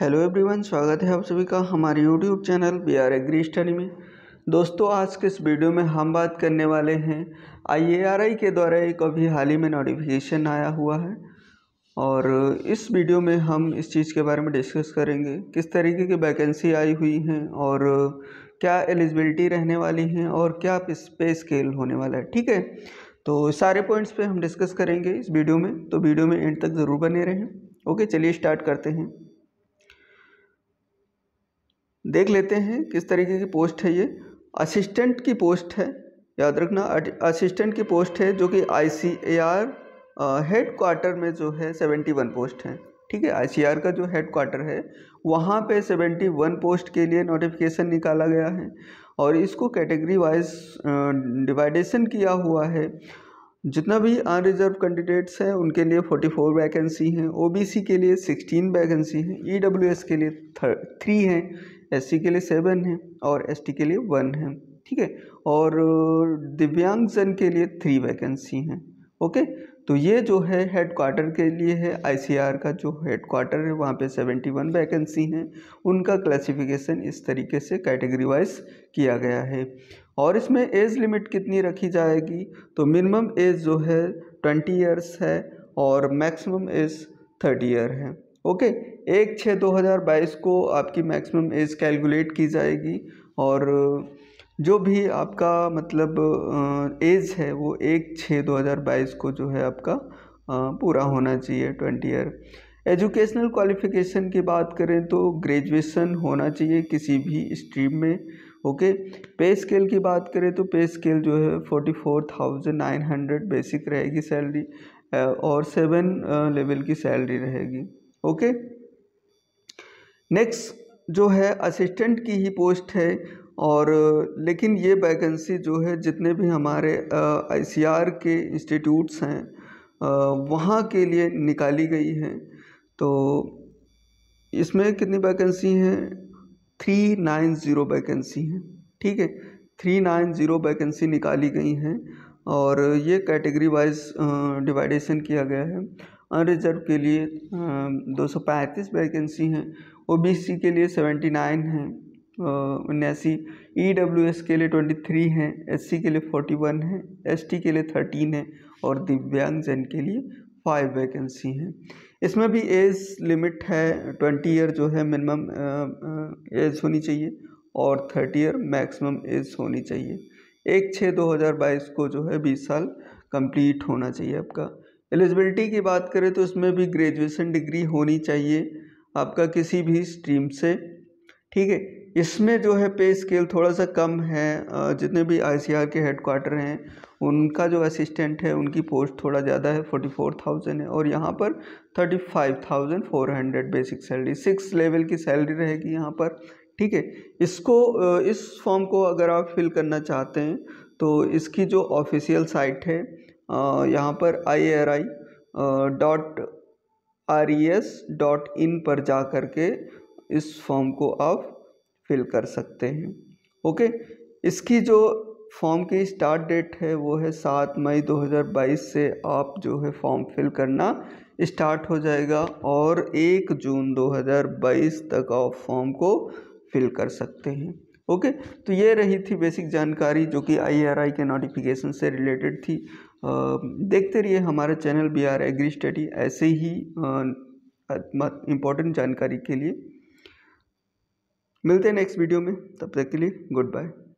hello everyone स्वागत है आप सभी का हमारे YouTube channel B R Agri Study में दोस्तों आज के इस वीडियो में हम बात करने वाले हैं आईएआरआई के द्वारा एक अभी हाल ही में नोटिफिकेशन आया हुआ है और इस वीडियो में हम इस चीज़ के बारे में डिस्कस करेंगे किस तरीके की वैकेंसी आई हुई हैं और क्या एलिजिबिलिटी रहने वाली हैं और क्या इस पे स्केल होने वाला है ठीक है तो सारे पॉइंट्स पर हम डिस्कस करेंगे इस वीडियो में तो वीडियो में एंड तक ज़रूर बने रहें ओके चलिए स्टार्ट करते हैं देख लेते हैं किस तरीके की पोस्ट है ये असिस्टेंट की पोस्ट है याद रखना असिस्टेंट की पोस्ट है जो कि I C A R headquarter में जो है सेवेंटी वन पोस्ट है ठीक है आई सी आर का जो हेड क्वार्टर है वहाँ पे सेवेंटी वन पोस्ट के लिए नोटिफिकेशन निकाला गया है और इसको कैटेगरी वाइज डिवाइडेशन किया हुआ है जितना भी अनरिजर्व कैंडिडेट्स हैं उनके लिए फोर्टी फोर वैकेंसी हैं ओबीसी के लिए सिक्सटीन वैकेंसी हैं ईडब्ल्यूएस e के लिए थ्री हैं एससी के लिए सेवन हैं और एसटी के लिए वन है ठीक है और दिव्यांगजन के लिए थ्री वैकेंसी हैं ओके तो ये जो है हेड क्वार्टर के लिए है आईसीआर का जो हेड क्वार्टर है वहाँ पे वन वैकेंसी हैं उनका क्लासिफिकेशन इस तरीके से कैटेगरी वाइज किया गया है और इसमें एज लिमिट कितनी रखी जाएगी तो मिनिमम एज जो है ट्वेंटी ईयर्स है और मैक्सिमम एज थर्टी ईयर है ओके एक छः दो हज़ार बाईस को आपकी मैक्सिमम एज कैलकुलेट की जाएगी और जो भी आपका मतलब एज है वो एक छः दो हज़ार बाईस को जो है आपका पूरा होना चाहिए ट्वेंटी ईयर एजुकेशनल क्वालिफ़िकेशन की बात करें तो ग्रेजुएशन होना चाहिए किसी भी स्ट्रीम में ओके पे स्केल की बात करें तो पे स्केल जो है forty four thousand nine hundred basic रहेगी सैलरी और सेवन लेवल की सैलरी रहेगी ओके नेक्स्ट जो है असिस्टेंट की ही पोस्ट है और लेकिन ये वैकेंसी जो है जितने भी हमारे आईसीआर के इंस्टीट्यूट्स हैं वहाँ के लिए निकाली गई है तो इसमें कितनी वैकेंसी हैं थ्री नाइन ज़ीरो वैकेंसी हैं ठीक है थ्री नाइन ज़ीरो वैकेंसी निकाली गई हैं और ये कैटेगरी वाइज डिवाइडेशन किया गया है अनरिजर्व के लिए दो सौ पैंतीस वैकेंसी हैं ओ बी सी के लिए सेवेंटी नाइन हैं उन्यासी ई डब्ल्यू एस के लिए ट्वेंटी थ्री हैं एस सी के लिए फोर्टी वन है एस टी के लिए थर्टीन है और दिव्यांगजन के लिए फाइव वैकेंसी हैं इसमें भी एज लिमिट है ट्वेंटी ईयर जो है मिनिमम एज होनी चाहिए और थर्टी ईयर मैक्सिमम एज होनी चाहिए एक छः दो हज़ार बाईस को जो है बीस साल कंप्लीट होना चाहिए आपका एलिजिबिलिटी की बात करें तो इसमें भी ग्रेजुएशन डिग्री होनी चाहिए आपका किसी भी स्ट्रीम से ठीक है इसमें जो है पे स्केल थोड़ा सा कम है जितने भी आई के हेड क्वार्टर हैं उनका जो असिस्टेंट है उनकी पोस्ट थोड़ा ज़्यादा है फोर्टी फोर थाउजेंड है और यहाँ पर thirty five thousand four hundred basic salary six level की सैलरी रहेगी यहाँ पर ठीक है इसको इस फॉर्म को अगर आप फिल करना चाहते हैं तो इसकी जो ऑफिशियल साइट है यहाँ पर I R I dot R E S dot in पर जा कर के इस फॉर्म को आप फिल कर सकते हैं ओके इसकी जो फॉर्म की स्टार्ट डेट है वो है सात मई 2022 से आप जो है फॉर्म फिल करना स्टार्ट हो जाएगा और एक जून 2022 तक आप फॉर्म को फिल कर सकते हैं ओके तो ये रही थी बेसिक जानकारी जो कि आईआरआई के नोटिफिकेशन से रिलेटेड थी आ, देखते रहिए हमारा channel B R Agri Study ऐसे ही इम्पोर्टेंट जानकारी के लिए मिलते हैं नेक्स्ट वीडियो में तब तक के लिए गुड बाय